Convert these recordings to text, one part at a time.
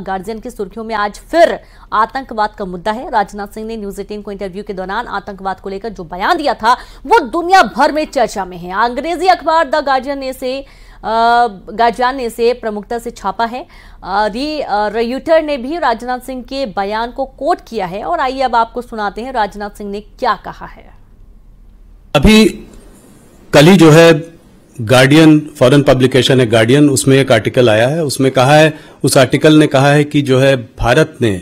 guardian की सुर्खियों में आज फिर आतंकवाद का मुद्दा है राजनाथ सिंह ने न्यूज एटीन को इंटरव्यू के दौरान आतंकवाद को लेकर जो बयान दिया था वो दुनिया भर में चर्चा में है अंग्रेजी अखबार द गार्जियन ने से गार्जियन ने इसे प्रमुखता से छापा है री रयूटर ने भी राजनाथ सिंह के बयान को कोट किया है और आइए अब आपको सुनाते हैं राजनाथ सिंह ने क्या कहा है अभी कल ही जो है गार्डियन फॉरेन पब्लिकेशन है गार्डियन उसमें एक आर्टिकल आया है उसमें कहा है उस आर्टिकल ने कहा है कि जो है भारत ने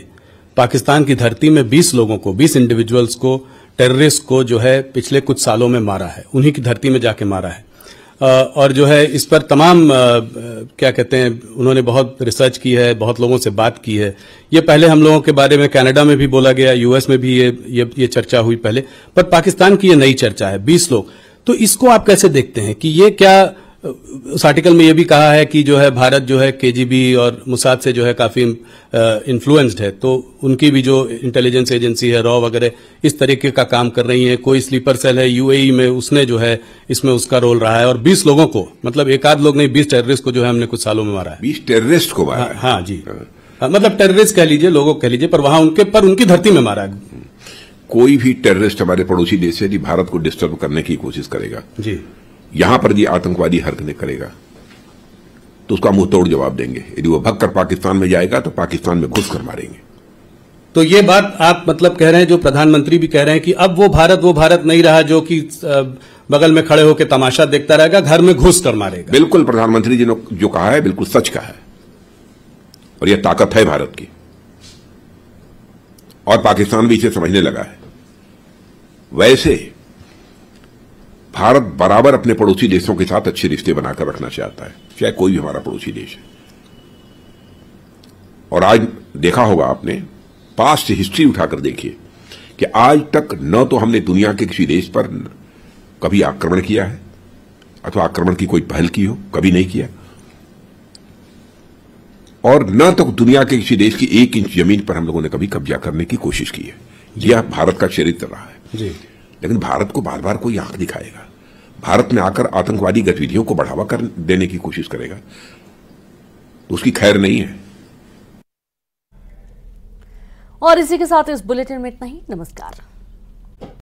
पाकिस्तान की धरती में 20 लोगों को 20 इंडिविजुअल्स को टेररिस्ट को जो है पिछले कुछ सालों में मारा है उन्हीं की धरती में जाके मारा है और जो है इस पर तमाम क्या कहते हैं उन्होंने बहुत रिसर्च की है बहुत लोगों से बात की है ये पहले हम लोगों के बारे में कनाडा में भी बोला गया यूएस में भी ये ये, ये चर्चा हुई पहले पर पाकिस्तान की ये नई चर्चा है बीस लोग तो इसको आप कैसे देखते हैं कि ये क्या उस आर्टिकल में यह भी कहा है कि जो है भारत जो है केजीबी और मुसाद से जो है काफी इन्फ्लुएंस्ड है तो उनकी भी जो इंटेलिजेंस एजेंसी है रॉ वगैरह इस तरीके का काम कर रही है कोई स्लीपर सेल है यूएई में उसने जो है इसमें उसका रोल रहा है और 20 लोगों को मतलब एक आध लोग नहीं 20 टेररिस्ट को जो है हमने कुछ सालों में मारा है बीस टेररिस्ट को मारा हाँ, हाँ जी हाँ, हाँ मतलब टेररिस्ट कह लीजिए लोगों कह लीजिए पर वहां उनके पर उनकी धरती में मारा है कोई भी टेररिस्ट हमारे पड़ोसी देश है जी भारत को डिस्टर्ब करने की कोशिश करेगा जी यहां पर यदि आतंकवादी हरकतें करेगा तो उसका मुंह तोड़ जवाब देंगे यदि वो भग कर पाकिस्तान में जाएगा तो पाकिस्तान में घुस कर मारेंगे तो ये बात आप मतलब कह रहे हैं जो प्रधानमंत्री भी कह रहे हैं कि अब वो भारत वो भारत नहीं रहा जो कि बगल में खड़े होकर तमाशा देखता रहेगा घर में घुस कर मारेगा बिल्कुल प्रधानमंत्री जी ने जो कहा है बिल्कुल सच कहा है और यह ताकत है भारत की और पाकिस्तान भी इसे समझने लगा है वैसे भारत बराबर अपने पड़ोसी देशों के साथ अच्छे रिश्ते बनाकर रखना चाहता है चाहे कोई भी हमारा पड़ोसी देश है और आज देखा होगा आपने पास्ट हिस्ट्री उठाकर देखिए कि आज तक न तो हमने दुनिया के किसी देश पर कभी आक्रमण किया है अथवा आक्रमण की कोई पहल की हो कभी नहीं किया और न तो दुनिया के किसी देश की एक इंच जमीन पर हम लोगों ने कभी कब्जा करने की कोशिश की है यह भारत का चरित्र रहा है जी लेकिन भारत को बार बार कोई आंख दिखाएगा भारत में आकर आतंकवादी गतिविधियों को बढ़ावा कर देने की कोशिश करेगा तो उसकी खैर नहीं है और इसी के साथ इस बुलेटिन में इतना ही नमस्कार